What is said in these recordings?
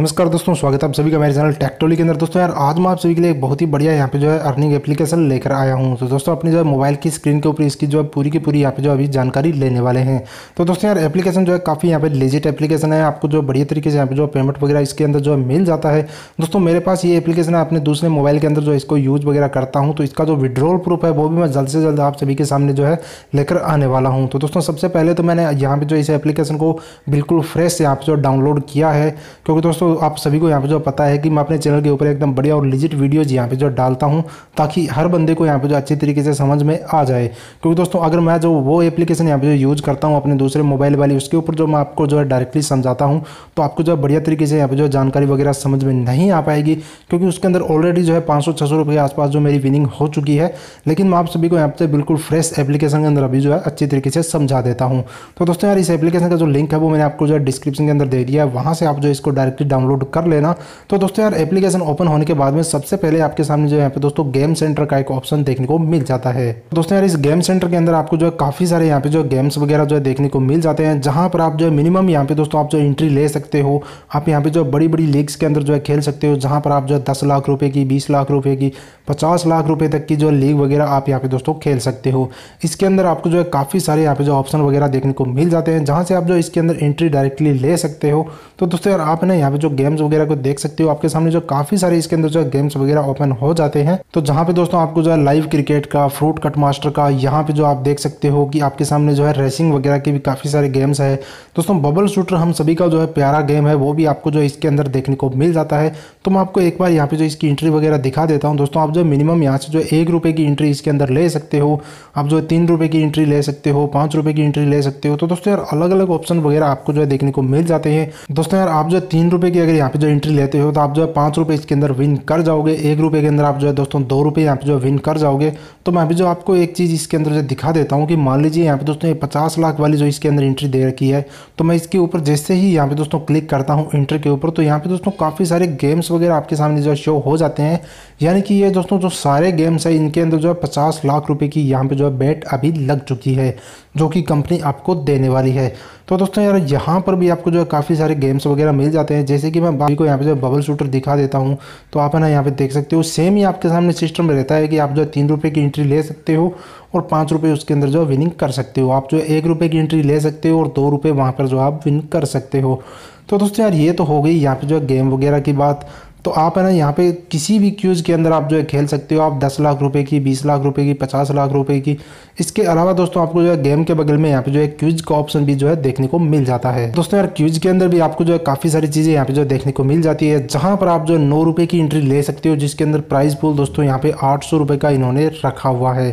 नमस्कार दोस्तों स्वागत है आप सभी का मेरे चैनल टेक्टोली के अंदर दोस्तों यार आज मैं आप सभी के लिए एक बहुत ही बढ़िया यहाँ पे जो है अर्निंग एप्लीकेशन लेकर आया हूँ तो दोस्तों अपने जो है मोबाइल की स्क्रीन के ऊपर इसकी जो है पूरी की पूरी यहाँ पे जो अभी जानकारी लेने वाले हैं तो दोस्तों यार एप्लीकेशन जो है काफ़ी यहाँ पे लेजिट एप्लीकेशन है आपको जो बढ़िया तरीके से यहाँ पे जो पेमेंट वगैरह इसके अंदर जो है मिल जाता है दोस्तों मेरे पास ये एप्लीकेशन है अपने दूसरे मोबाइल के अंदर जो इसको यूज़ वगैरह करता हूँ तो इसका जो विड्रॉल प्रूफ है वो भी मैं जल्द से जल्द आप सभी के सामने जो है लेकर आने वाला हूँ तो दोस्तों सबसे पहले तो मैंने यहाँ पर जो इस एप्लीकेशन को बिल्कुल फ्रेश यहाँ पर जो डाउनलोड किया है क्योंकि दोस्तों आप सभी को यहाँ पे जो पता है कि मैं अपने चैनल के ऊपर एकदम बढ़िया और लिजिट वीडियोज यहाँ पे जो डालता हूँ ताकि हर बंदे को यहाँ पे जो अच्छी तरीके से समझ में आ जाए क्योंकि दोस्तों अगर मैं जो वो एप्लीकेशन यहाँ पे जो यूज़ करता हूँ अपने दूसरे मोबाइल वाली उसके ऊपर जो मैं आपको जो है डायरेक्टली समझाता हूँ तो आपको जो है बढ़िया तरीके से यहाँ पे जो जानकारी वगैरह समझ में नहीं आ पाएगी क्योंकि उसके अंदर ऑलरेडी जो है पाँच सौ छः के आसपास जो मेरी विनिंग हो चुकी है लेकिन मैं आप सभी को यहाँ पे बिल्कुल फ्रेश एप्लीकेशन के अंदर अभी जो है अच्छी तरीके से समझा देता हूँ तो दोस्तों यार इस एप्लीकेशन का जो लिंक है वो मैंने आपको जो है डिस्क्रिप्शन के अंदर दे दिया है वहाँ से आप जो इसको डायरेक्टली डाउनलोड कर लेना तो दोस्तों यार एप्लीकेशन ओपन होने के बाद में सबसे पहले आपके सामने जो यहाँ पे दोस्तों गेम सेंटर का एक ऑप्शन देखने को मिल जाता है तो दोस्तों यार इस गेम सेंटर के अंदर आपको जो है काफ़ी सारे यहाँ पे जो गेम्स वगैरह जो है देखने को मिल जाते हैं जहां पर आप जो है मिनिमम यहाँ पे दोस्तों आप जो एंट्री ले सकते हो आप यहाँ पे जो बड़ी बड़ी लीग्स के अंदर जो है खेल सकते हो जहां पर आप जो है दस लाख रुपए की बीस लाख रुपए की पचास लाख रुपए तक की जो लीग वगैरह आप यहाँ पे दोस्तों खेल सकते हो इसके अंदर आपको जो है काफ़ी सारे यहाँ पे जो ऑप्शन वगैरह देखने को मिल जाते हैं जहां से आप जो इसके अंदर एंट्री डायरेक्टली ले सकते हो तो दोस्तों यार आपने यहाँ पे जो गेम्स वगैरह को देख सकते हो आपके सामने जो काफी सारे इसके अंदर जो गेम्स वगैरह ओपन हो जाते हैं तो जहाँ पे दोस्तों आपको जो है लाइव क्रिकेट का फ्रूट कट मास्टर का यहाँ पे जो आप देख सकते हो कि आपके सामने जो है रेसिंग वगैरह के भी काफ़ी सारे गेम्स है दोस्तों बबल शूटर हम सभी का जो है प्यारा गेम है वो भी आपको जो इसके अंदर देखने को मिल जाता है तो मैं आपको एक बार यहाँ पे जो इसकी एंट्री वगैरह दिखा देता हूँ दोस्तों आप जो मिनिमम यहाँ से जो एक रुपए की एंट्री इसके अंदर ले सकते हो आप जो तीन रुपए की एंट्री ले सकते हो पांच रुपए की एंट्री ले सकते हो तो दोस्तों यार अलग अलग ऑप्शन वगैरह आपको जो है देखने को मिल जाते हैं दोस्तों यार आप जो तीन रुपए रुपये की अगर यहाँ पे जो एंट्री लेते हो तो आप जो है पाँच रुपये इसके अंदर विन कर जाओगे एक रुपये के अंदर आप जो है दोस्तों दो रुपये यहाँ पे जो विन कर जाओगे तो मैं भी जो आपको एक चीज़ इसके अंदर जो दिखा देता हूँ कि मान लीजिए यहाँ पे दोस्तों ये पचास लाख वाली जो इसके अंदर एंट्री दे रखी है तो मैं इसके ऊपर जैसे ही यहाँ पे दोस्तों क्लिक करता हूँ एंट्री के ऊपर तो यहाँ पे दोस्तों काफ़ी सारे गेम्स वगैरह आपके सामने जो शो हो जाते हैं यानी कि ये दोस्तों जो सारे गेम्स हैं इनके अंदर जो है पचास लाख रुपये की यहाँ पर जो है बैट अभी लग चुकी है जो कि कंपनी आपको देने वाली है तो दोस्तों यार यहाँ पर भी आपको जो है काफ़ी सारे गेम्स वगैरह मिल जाते हैं जैसे कि मैं बाकी को यहाँ पे जो बबल शूटर दिखा देता हूँ तो आप है ना यहाँ पे देख सकते हो सेम ही आपके सामने सिस्टम रहता है कि आप जो है तीन रुपये की एंट्री ले सकते हो और पाँच रुपये उसके अंदर जो है विनिंग कर सकते हो आप जो है एक रुपये की एंट्री ले सकते हो और दो रुपये वहाँ पर जो आप विन कर सकते हो तो दोस्तों यार ये तो हो गई यहाँ पर जो है गेम वगैरह की बात तो आप है ना यहाँ पे किसी भी क्यूज़ के अंदर आप जो है खेल सकते हो आप दस लाख रुपए की बीस लाख रुपए की पचास लाख रुपए की इसके अलावा दोस्तों आपको जो है गेम के बगल में यहाँ पे जो है क्यूज का ऑप्शन भी जो है देखने को मिल जाता है दोस्तों यार क्यूज के अंदर भी आपको जो है काफ़ी सारी चीज़ें यहाँ पे जो देखने को मिल जाती है जहाँ पर आप जो है नौ रुपये की एंट्री ले सकते हो जिसके अंदर प्राइस पुल दोस्तों यहाँ पे आठ सौ रुपये का इन्होंने रखा हुआ है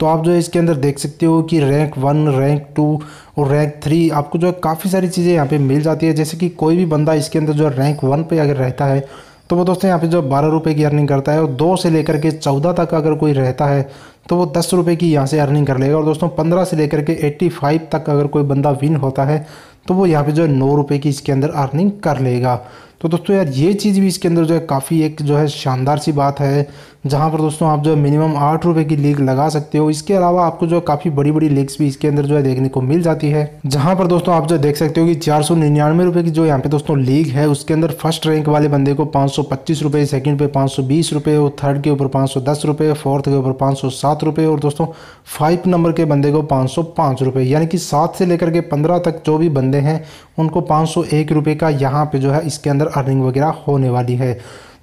तो आप जो है इसके अंदर देख सकते हो कि रैंक वन रैंक टू और रैंक थ्री आपको जो है काफ़ी सारी चीज़ें यहाँ पे मिल जाती है जैसे कि कोई भी बंदा इसके अंदर जो है रैंक वन पे अगर रहता है तो वो दोस्तों यहाँ पे जो बारह रुपये की अर्निंग करता है वो दो से लेकर के चौदह तक अगर कोई रहता है तो वो दस रुपये की यहाँ से अर्निंग कर लेगा और दोस्तों पंद्रह से लेकर के एट्टी फाइव तक अगर कोई बंदा विन होता है तो वो यहाँ पे जो है नौ रुपये की इसके अंदर अर्निंग कर लेगा तो दोस्तों यार ये चीज़ भी इसके अंदर जो है काफ़ी एक जो है शानदार सी बात है जहाँ पर दोस्तों आप जो है मिनिमम आठ रुपये की लीग लगा सकते हो इसके अलावा आपको जो है काफ़ी बड़ी बड़ी लीग्स भी इसके अंदर जो है देखने को मिल जाती है जहाँ पर दोस्तों आप जो देख सकते हो कि चार सौ निन्यानवे रुपये की जो यहाँ पे दोस्तों लीग है उसके अंदर फर्स्ट रैंक वाले बंदे को पाँच सौ पच्चीस रुपये सेकेंड पे पाँच सौ बीस रुपये थर्ड के ऊपर पाँच सौ दस रुपये फोर्थ के ऊपर पाँच सौ सात सात रुपये और दोस्तों फाइव नंबर के बंदे को पाँच सौ पाँच रुपये यानी कि सात से लेकर के पंद्रह तक जो भी बंदे हैं उनको पाँच सौ एक रुपये का यहाँ पे जो है इसके अंदर अर्निंग वगैरह होने वाली है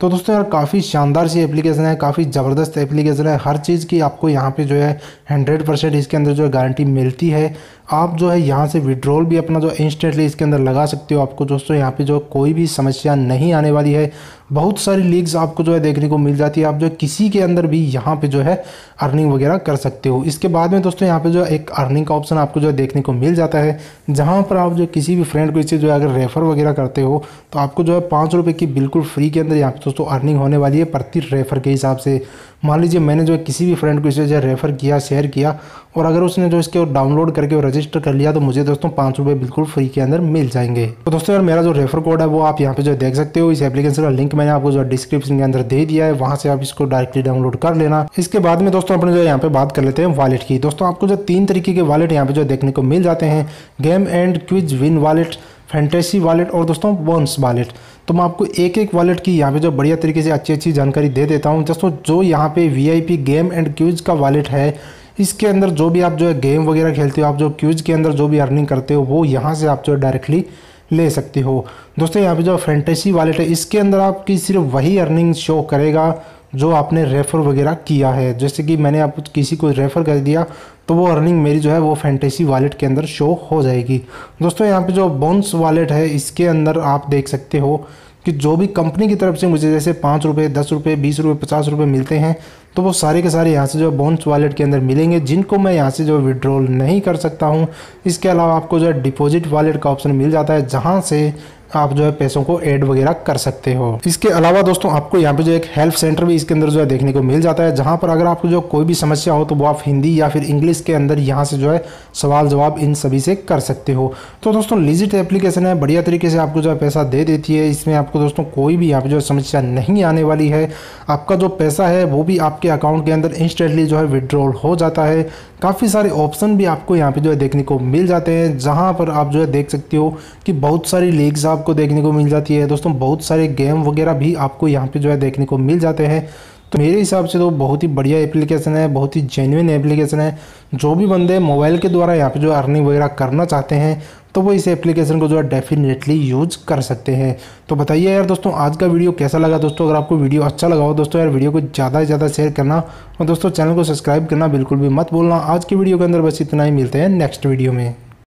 तो दोस्तों यार काफ़ी शानदार सी एप्लीकेशन है काफ़ी ज़बरदस्त एप्लीकेशन है हर चीज़ की आपको यहाँ पे जो है हंड्रेड परसेंट इसके अंदर जो है गारंटी मिलती है आप जो है यहाँ से विड्रॉल भी अपना जो इंस्टेंटली इसके अंदर लगा सकते हो आपको दोस्तों यहाँ पे जो कोई भी समस्या नहीं आने वाली है बहुत सारी लीग्स आपको जो है देखने को मिल जाती है आप जो किसी के अंदर भी यहाँ पे जो है अर्निंग वगैरह कर सकते हो इसके बाद में दोस्तों यहाँ पे जो एक अर्निंग का ऑप्शन आपको जो है देखने को मिल जाता है जहाँ पर आप जो किसी भी फ्रेंड को इसे जो है अगर रेफर वगैरह करते हो तो आपको जो है पाँच रुपये की बिल्कुल फ्री के अंदर यहाँ दोस्तों अर्निंग होने वाली है प्रति रेफ़र के हिसाब से मान लीजिए मैंने जो किसी भी फ्रेंड को इसे जो रेफ़र किया शेयर किया और अगर उसने जो इसके डाउनलोड करके रजिस्टर कर लिया तो मुझे दोस्तों पाँच रुपये बिल्कुल फ्री के अंदर मिल जाएंगे तो दोस्तों यार मेरा जो रेफ़र कोड है वो आप यहाँ पे जो देख सकते हो इस एप्लीकेशन का लिंक मैंने आपको जो डिस्क्रिप्शन के अंदर दे दिया है वहाँ से आप इसको डायरेक्टली डाउनलोड कर लेना इसके बाद में दोस्तों अपने जो यहाँ पे बात कर लेते हैं वालेट की दोस्तों आपको जो तीन तरीके के वॉलेट यहाँ पे जो देखने को मिल जाते हैं game and quiz win wallet fantasy wallet और दोस्तों बॉन्स वॉलेट तो मैं आपको एक एक वॉलेट की यहाँ पे जो बढ़िया तरीके से अच्छी अच्छी जानकारी दे देता हूँ दोस्तों जो यहाँ पे वीआईपी गेम एंड क्यूज का वॉलेट है इसके अंदर जो भी आप जो है गेम वगैरह खेलते हो आप जो क्यूज के अंदर जो भी अर्निंग करते हो वो यहाँ से आप जो है डायरेक्टली ले सकते हो दोस्तों यहाँ पे जो फैंटेसी वॉलेट है इसके अंदर आपकी सिर्फ वही अर्निंग शो करेगा जो आपने रेफ़र वगैरह किया है जैसे कि मैंने आप किसी को रेफ़र कर दिया तो वो अर्निंग मेरी जो है वो फैंटेसी वॉलेट के अंदर शो हो जाएगी दोस्तों यहाँ पे जो बॉन्स वॉलेट है इसके अंदर आप देख सकते हो कि जो भी कंपनी की तरफ से मुझे जैसे पाँच रुपये दस रुपये बीस रुपये पचास रुपये मिलते हैं तो वो सारे के सारे यहाँ से जो बोन्स वॉलेट के अंदर मिलेंगे जिनको मैं यहाँ से जो विड्रॉल नहीं कर सकता हूँ इसके अलावा आपको जो है डिपॉजिट वॉलेट का ऑप्शन मिल जाता है जहाँ से आप जो है पैसों को ऐड वगैरह कर सकते हो इसके अलावा दोस्तों आपको यहाँ पे जो एक हेल्प सेंटर भी इसके अंदर जो है देखने को मिल जाता है जहाँ पर अगर आपको जो कोई भी समस्या हो तो वो आप हिंदी या फिर इंग्लिश के अंदर यहाँ से जो है सवाल जवाब इन सभी से कर सकते हो तो दोस्तों लिजिट एप्लीकेशन है बढ़िया तरीके से आपको जो है पैसा दे देती है इसमें आपको दोस्तों कोई भी यहाँ पर जो समस्या नहीं आने वाली है आपका जो पैसा है वो भी आपके अकाउंट के अंदर इंस्टेंटली जो है विड्रॉल हो जाता है काफ़ी सारे ऑप्शन भी आपको यहाँ पर जो है देखने को मिल जाते हैं जहाँ पर आप जो है देख सकते हो कि बहुत सारी लीग्स आप आपको देखने को मिल जाती है दोस्तों बहुत सारे गेम वगैरह भी आपको यहाँ पे जो है देखने को मिल जाते हैं तो मेरे हिसाब से तो बहुत ही बढ़िया एप्लीकेशन है बहुत ही जेन्यन एप्लीकेशन है जो भी बंदे मोबाइल के द्वारा यहाँ पे जो अर्निंग वगैरह करना चाहते हैं तो वो इस एप्लीकेशन को जो है डेफिनेटली यूज़ कर सकते हैं तो बताइए यार दोस्तों आज का वीडियो कैसा लगा दोस्तों अगर आपको वीडियो अच्छा लगा हो दोस्तों यार वीडियो को ज़्यादा से ज़्यादा शेयर करना और दोस्तों चैनल को सब्सक्राइब करना बिल्कुल भी मत बोलना आज की वीडियो के अंदर बस इतना ही मिलते हैं नेक्स्ट वीडियो में